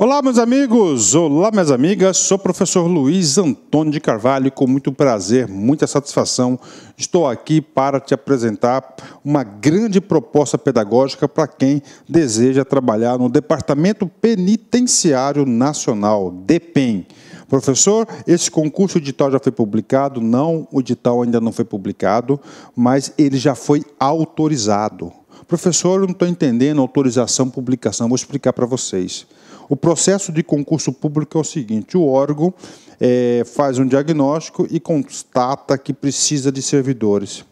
Olá, meus amigos! Olá, minhas amigas! Sou o professor Luiz Antônio de Carvalho e com muito prazer, muita satisfação, estou aqui para te apresentar uma grande proposta pedagógica para quem deseja trabalhar no Departamento Penitenciário Nacional, DEPEN. Professor, esse concurso edital já foi publicado? Não, o edital ainda não foi publicado, mas ele já foi autorizado. Professor, eu não estou entendendo autorização, publicação, vou explicar para vocês. O processo de concurso público é o seguinte: o órgão é, faz um diagnóstico e constata que precisa de servidores.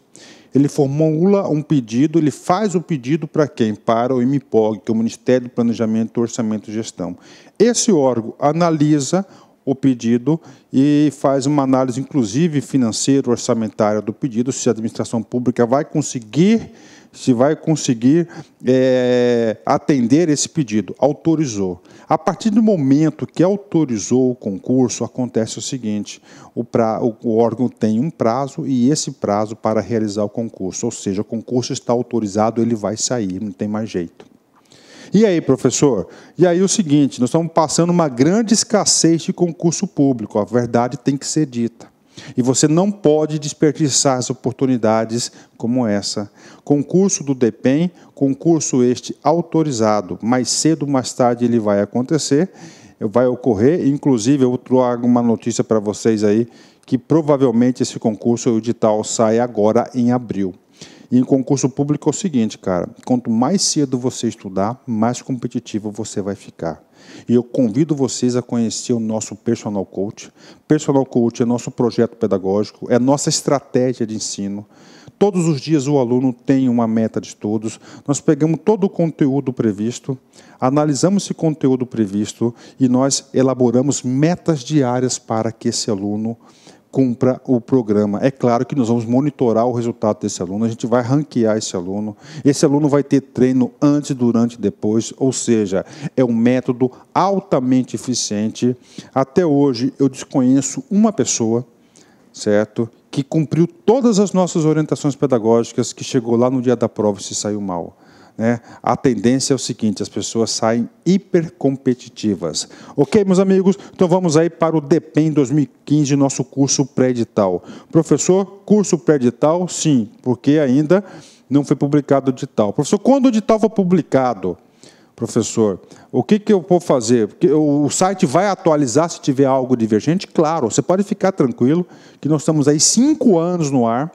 Ele formula um pedido, ele faz o pedido para quem? Para o MPOG, que é o Ministério do Planejamento, Orçamento e Gestão. Esse órgão analisa o pedido e faz uma análise, inclusive financeira, orçamentária do pedido, se a administração pública vai conseguir se vai conseguir é, atender esse pedido. Autorizou. A partir do momento que autorizou o concurso, acontece o seguinte: o, pra, o, o órgão tem um prazo e esse prazo para realizar o concurso, ou seja, o concurso está autorizado, ele vai sair, não tem mais jeito. E aí, professor? E aí o seguinte, nós estamos passando uma grande escassez de concurso público, a verdade tem que ser dita. E você não pode desperdiçar as oportunidades como essa. Concurso do DEPEN, concurso este autorizado. Mais cedo ou mais tarde ele vai acontecer, vai ocorrer. Inclusive, eu trago uma notícia para vocês aí que provavelmente esse concurso edital sai agora em abril. E em concurso público é o seguinte, cara: quanto mais cedo você estudar, mais competitivo você vai ficar. E eu convido vocês a conhecer o nosso Personal Coach. Personal Coach é nosso projeto pedagógico, é nossa estratégia de ensino. Todos os dias o aluno tem uma meta de estudos. Nós pegamos todo o conteúdo previsto, analisamos esse conteúdo previsto e nós elaboramos metas diárias para que esse aluno cumpra o programa. É claro que nós vamos monitorar o resultado desse aluno, a gente vai ranquear esse aluno. Esse aluno vai ter treino antes, durante e depois, ou seja, é um método altamente eficiente. Até hoje eu desconheço uma pessoa, certo, que cumpriu todas as nossas orientações pedagógicas, que chegou lá no dia da prova e se saiu mal né, a tendência é o seguinte: as pessoas saem hipercompetitivas. Ok, meus amigos? Então vamos aí para o DEPEN 2015, nosso curso pré-edital. Professor, curso pré-edital? Sim, porque ainda não foi publicado o edital. Professor, quando o edital for publicado? Professor, o que, que eu vou fazer? o site vai atualizar se tiver algo divergente? Claro, você pode ficar tranquilo que nós estamos aí cinco anos no ar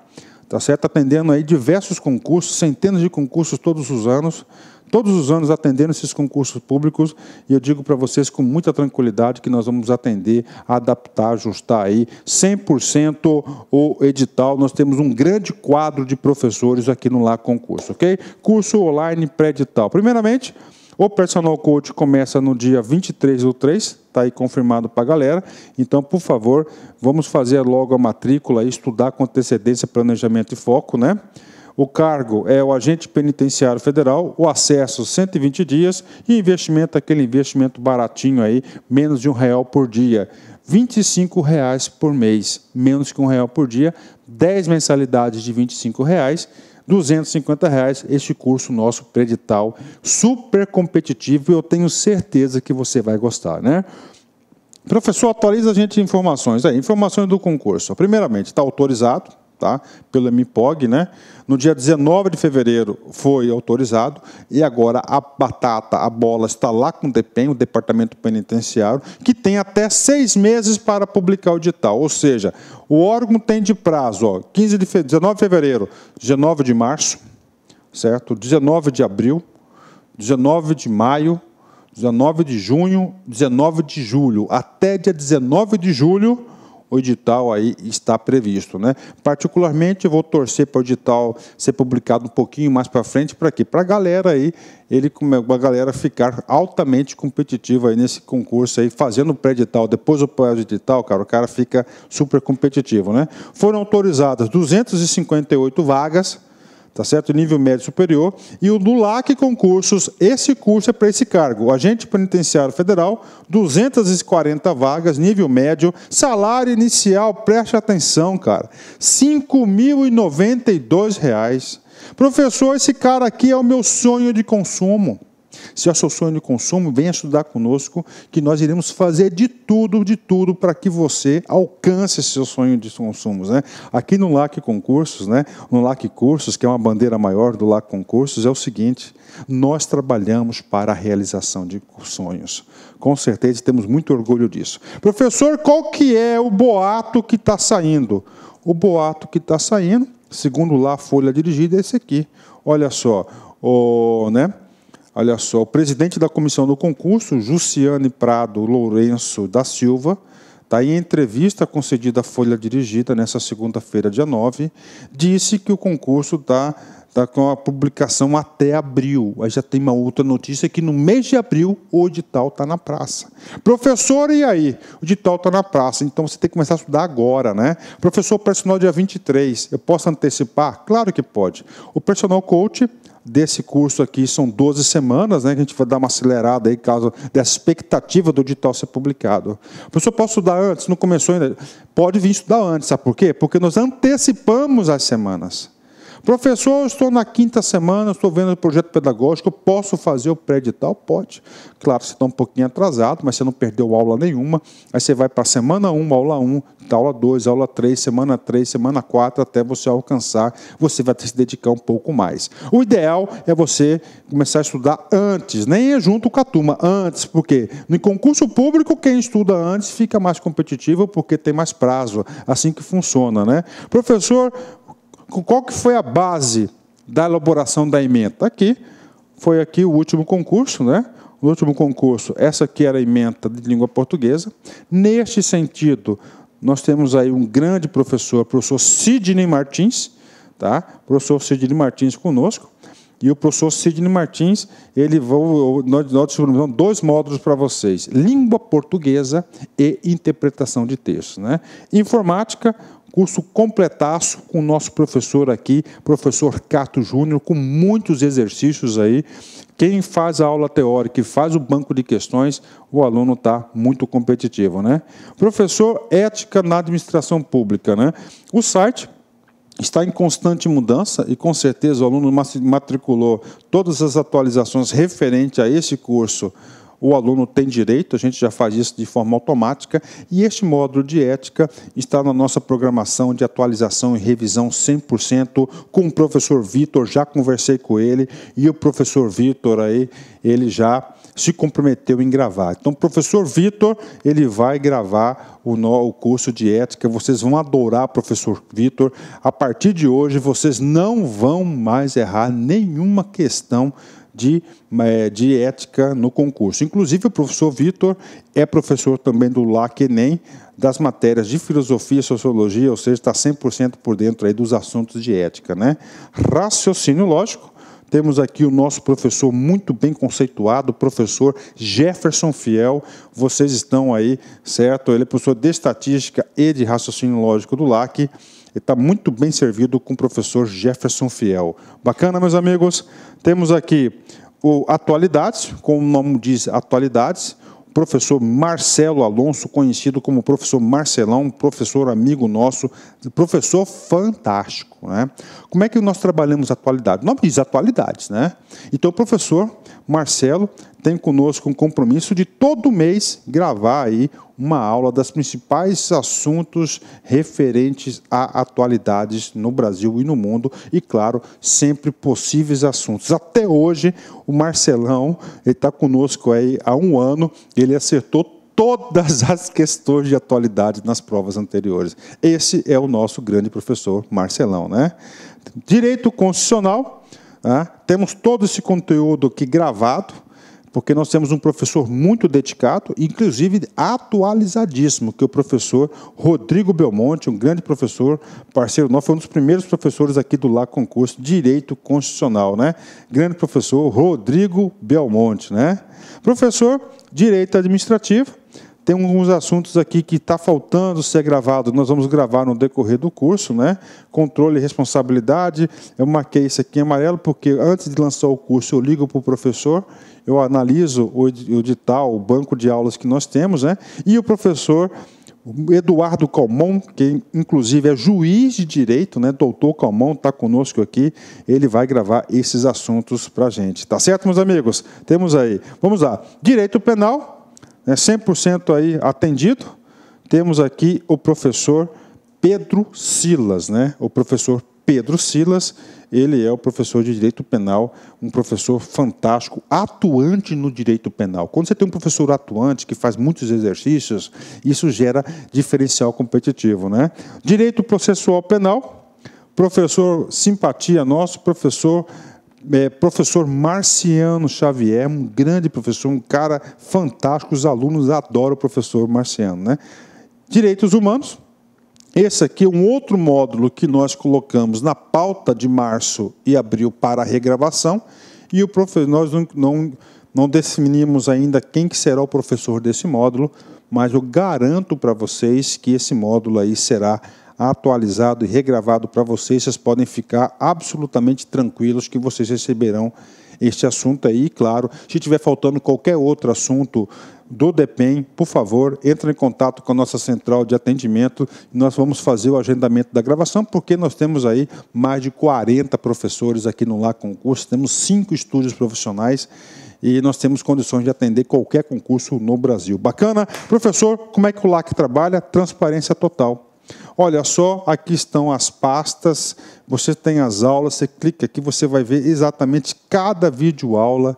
tá certo? Atendendo aí diversos concursos, centenas de concursos todos os anos, todos os anos atendendo esses concursos públicos, e eu digo para vocês com muita tranquilidade que nós vamos atender, adaptar, ajustar aí 100% o edital. Nós temos um grande quadro de professores aqui no Lá Concurso, ok? Curso online pré-edital. Primeiramente, o personal coach começa no dia 23 do 3, está aí confirmado para a galera. Então, por favor, vamos fazer logo a matrícula e estudar com antecedência, planejamento e foco, né? O cargo é o agente penitenciário federal, o acesso 120 dias e investimento, aquele investimento baratinho aí, menos de um real por dia. 25 reais por mês, menos que um real por dia, 10 mensalidades de 25 reais, 250 reais este curso nosso predital super competitivo. Eu tenho certeza que você vai gostar, né? Professor, atualiza a gente informações aí, informações do concurso. Primeiramente, está autorizado, tá? pelo MPOG. Né? No dia 19 de fevereiro foi autorizado e agora a batata, a bola, está lá com o DPEM, o Departamento Penitenciário, que tem até seis meses para publicar o edital. Ou seja, o órgão tem de prazo ó, 15 de fe... 19 de fevereiro, 19 de março, certo? 19 de abril, 19 de maio, 19 de junho, 19 de julho. Até dia 19 de julho o edital aí está previsto. Né? Particularmente, eu vou torcer para o edital ser publicado um pouquinho mais para frente, para quê? Para a galera aí, ele, a galera ficar altamente competitiva aí nesse concurso aí, fazendo o pré-edital, depois o pré edital cara, o cara fica super competitivo. Né? Foram autorizadas 258 vagas, tá certo? Nível médio superior. E o do LAC Concursos, esse curso é para esse cargo. Agente Penitenciário Federal, 240 vagas, nível médio, salário inicial, preste atenção, cara, R$ 5.092. Professor, esse cara aqui é o meu sonho de consumo. Se é o seu sonho de consumo, venha estudar conosco, que nós iremos fazer de tudo, de tudo, para que você alcance esse seu sonho de consumos. Né? Aqui no LAC Concursos, né? no LAC Cursos, que é uma bandeira maior do LAC Concursos, é o seguinte: nós trabalhamos para a realização de sonhos. Com certeza temos muito orgulho disso. Professor, qual que é o boato que está saindo? O boato que está saindo, segundo lá a Folha Dirigida, é esse aqui. Olha só, o, né? Olha só, o presidente da comissão do concurso, Jussiane Prado Lourenço da Silva, está em entrevista concedida à Folha Dirigida nessa segunda-feira, dia 9, disse que o concurso está Está com a publicação até abril. Aí já tem uma outra notícia que no mês de abril o edital está na praça. Professor, e aí? O edital está na praça, então você tem que começar a estudar agora, né? Professor, personal dia 23, eu posso antecipar? Claro que pode. O personal coach desse curso aqui são 12 semanas, né? Que a gente vai dar uma acelerada aí, caso da expectativa do edital ser publicado. Professor, posso estudar antes? Não começou ainda? Pode vir estudar antes, sabe por quê? Porque nós antecipamos as semanas. Professor, eu estou na quinta semana, estou vendo o projeto pedagógico, posso fazer o pré-edital? Pode. Claro, você está um pouquinho atrasado, mas você não perdeu aula nenhuma. Aí você vai para semana 1, aula 1, tá, aula 2, aula 3, semana 3, semana 4, até você alcançar, você vai ter que se dedicar um pouco mais. O ideal é você começar a estudar antes, nem junto com a turma, antes, porque no concurso público, quem estuda antes fica mais competitivo porque tem mais prazo. Assim que funciona, né? Professor, qual que foi a base da elaboração da emenda? Aqui, foi aqui o último concurso, né? No último concurso, essa aqui era a emenda de língua portuguesa. Neste sentido, nós temos aí um grande professor, o professor Sidney Martins, tá? professor Sidney Martins conosco. E o professor Sidney Martins, ele vou nós, disponibilizamos dois módulos para vocês: língua portuguesa e interpretação de texto, Né? Informática, curso completaço com o nosso professor aqui, professor Cato Júnior, com muitos exercícios aí. Quem faz a aula teórica e faz o banco de questões, o aluno está muito competitivo, né? Professor Ética na Administração Pública, né? O site está em constante mudança e com certeza o aluno matriculou todas as atualizações referente a esse curso o aluno tem direito, a gente já faz isso de forma automática, e este módulo de ética está na nossa programação de atualização e revisão 100% com o professor Vitor, já conversei com ele, e o professor Vitor aí, ele já se comprometeu em gravar. Então, o professor Vitor, ele vai gravar o, no, o curso de ética. Vocês vão adorar, professor Vitor. A partir de hoje, vocês não vão mais errar nenhuma questão de, eh, de ética no concurso. Inclusive, o professor Vitor é professor também do LAC Enem, das matérias de filosofia e sociologia, ou seja, está 100% por dentro aí dos assuntos de ética. Né? Raciocínio lógico, temos aqui o nosso professor muito bem conceituado, professor Jefferson Fiel. Vocês estão aí, certo? Ele é professor de estatística e de raciocínio lógico do LAC e está muito bem servido com o professor Jefferson Fiel. Bacana, meus amigos? Temos aqui o Atualidades, como o nome diz, Atualidades, o professor Marcelo Alonso, conhecido como professor Marcelão, professor amigo nosso, professor fantástico. Né? Como é que nós trabalhamos atualidade? O nome diz atualidades. Né? Então, o professor Marcelo tem conosco um compromisso de todo mês gravar aí uma aula das principais assuntos referentes a atualidades no Brasil e no mundo e claro sempre possíveis assuntos até hoje o Marcelão está conosco aí há um ano ele acertou todas as questões de atualidade nas provas anteriores. Esse é o nosso grande professor Marcelão. Né? Direito constitucional, né? temos todo esse conteúdo aqui gravado, porque nós temos um professor muito dedicado, inclusive atualizadíssimo, que é o professor Rodrigo Belmonte, um grande professor, parceiro nosso, foi um dos primeiros professores aqui do Lá Concurso Direito Constitucional, né? Grande professor Rodrigo Belmonte, né? Professor Direito Administrativo, tem alguns assuntos aqui que está faltando ser gravado, nós vamos gravar no decorrer do curso, né? Controle e responsabilidade. Eu marquei isso aqui em amarelo, porque antes de lançar o curso, eu ligo para o professor, eu analiso o edital, o banco de aulas que nós temos, né? E o professor. Eduardo Calmon, que inclusive é juiz de direito, né? Doutor Calmon está conosco aqui. Ele vai gravar esses assuntos para a gente. Tá certo, meus amigos? Temos aí. Vamos lá. Direito penal, né, 100% aí atendido, temos aqui o professor Pedro Silas, né? O professor Pedro Silas, ele é o professor de direito penal, um professor fantástico, atuante no direito penal. Quando você tem um professor atuante que faz muitos exercícios, isso gera diferencial competitivo, né? Direito processual penal, professor simpatia nosso, professor é, professor Marciano Xavier, um grande professor, um cara fantástico. Os alunos adoram o professor Marciano. Né? Direitos humanos. Esse aqui é um outro módulo que nós colocamos na pauta de março e abril para a regravação. E o professor, nós não, não, não definimos ainda quem que será o professor desse módulo, mas eu garanto para vocês que esse módulo aí será atualizado e regravado para vocês. Vocês podem ficar absolutamente tranquilos que vocês receberão este assunto aí. Claro, se tiver faltando qualquer outro assunto do DEPEN, por favor, entre em contato com a nossa central de atendimento. Nós vamos fazer o agendamento da gravação, porque nós temos aí mais de 40 professores aqui no LAC Concurso, temos cinco estúdios profissionais e nós temos condições de atender qualquer concurso no Brasil. Bacana? Professor, como é que o LAC trabalha? Transparência total. Olha só, aqui estão as pastas, você tem as aulas, você clica aqui, você vai ver exatamente cada vídeo aula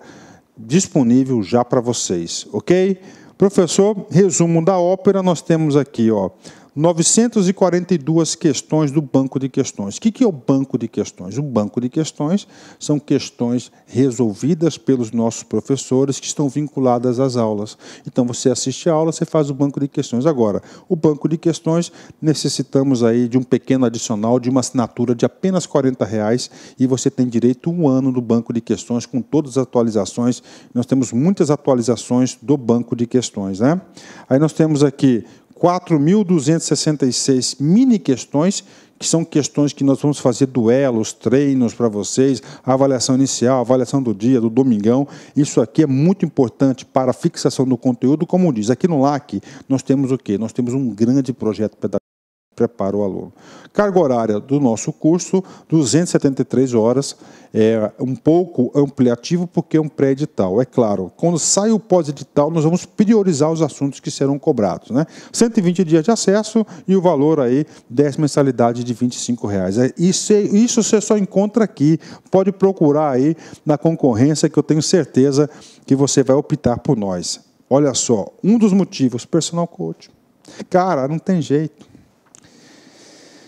disponível já para vocês, ok? Professor, resumo da ópera, nós temos aqui, ó, 942 questões do banco de questões. O que é o banco de questões? O banco de questões são questões resolvidas pelos nossos professores que estão vinculadas às aulas. Então você assiste a aula, você faz o banco de questões. Agora, o banco de questões necessitamos aí de um pequeno adicional, de uma assinatura de apenas 40 reais e você tem direito um ano do banco de questões com todas as atualizações. Nós temos muitas atualizações do banco de questões, né? Aí nós temos aqui 4.266 mini questões, que são questões que nós vamos fazer duelos, treinos para vocês, avaliação inicial, avaliação do dia, do domingão. Isso aqui é muito importante para a fixação do conteúdo, como diz. Aqui no LAC, nós temos o quê? Nós temos um grande projeto pedagógico prepara o aluno. Carga horária do nosso curso, 273 horas, é um pouco ampliativo porque é um pré-edital. É claro, quando sai o pós-edital, nós vamos priorizar os assuntos que serão cobrados. Né? 120 dias de acesso e o valor aí, 10 mensalidade de R$ 25. Reais. Isso, é, isso você só encontra aqui. Pode procurar aí na concorrência que eu tenho certeza que você vai optar por nós. Olha só, um dos motivos, personal coach. Cara, não tem jeito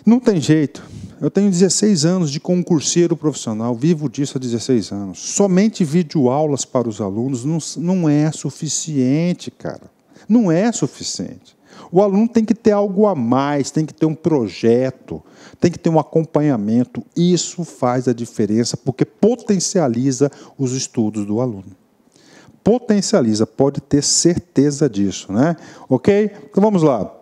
não tem jeito. Eu tenho 16 anos de concurseiro profissional, vivo disso há 16 anos. Somente videoaulas para os alunos não, não é suficiente, cara. Não é suficiente. O aluno tem que ter algo a mais, tem que ter um projeto, tem que ter um acompanhamento. Isso faz a diferença porque potencializa os estudos do aluno. Potencializa, pode ter certeza disso, né? Ok? Então vamos lá.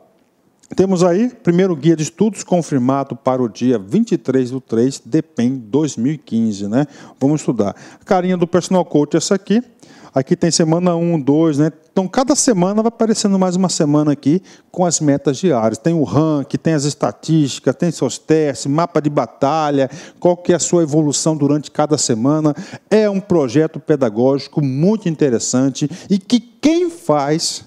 Temos aí primeiro guia de estudos confirmado para o dia 23 do 3, DEPEN 2015, né? Vamos estudar. A carinha do personal coach é essa aqui. Aqui tem semana 1, 2, né? Então, cada semana vai aparecendo mais uma semana aqui com as metas diárias. Tem o ranking, tem as estatísticas, tem seus testes, mapa de batalha, qual que é a sua evolução durante cada semana. É um projeto pedagógico muito interessante e que quem faz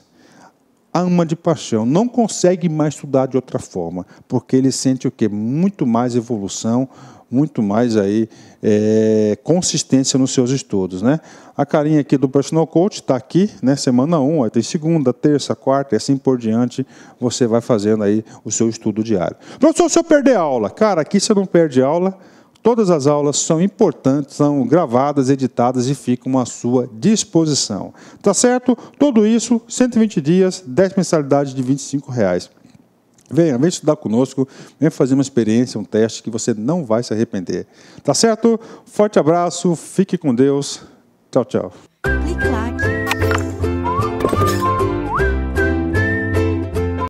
ama de paixão, não consegue mais estudar de outra forma, porque ele sente o que muito mais evolução, muito mais aí é, consistência nos seus estudos, né? A carinha aqui do personal coach está aqui, né? Semana 1, um, tem segunda, terça, quarta e assim por diante, você vai fazendo aí o seu estudo diário. Professor, se eu perder aula, cara, aqui você não perde aula. Todas as aulas são importantes, são gravadas, editadas e ficam à sua disposição. Tá certo? Tudo isso, 120 dias, 10 mensalidades de R$ 25. Venha, vem estudar conosco, vem fazer uma experiência, um teste que você não vai se arrepender. Tá certo? Forte abraço, fique com Deus. Tchau, tchau.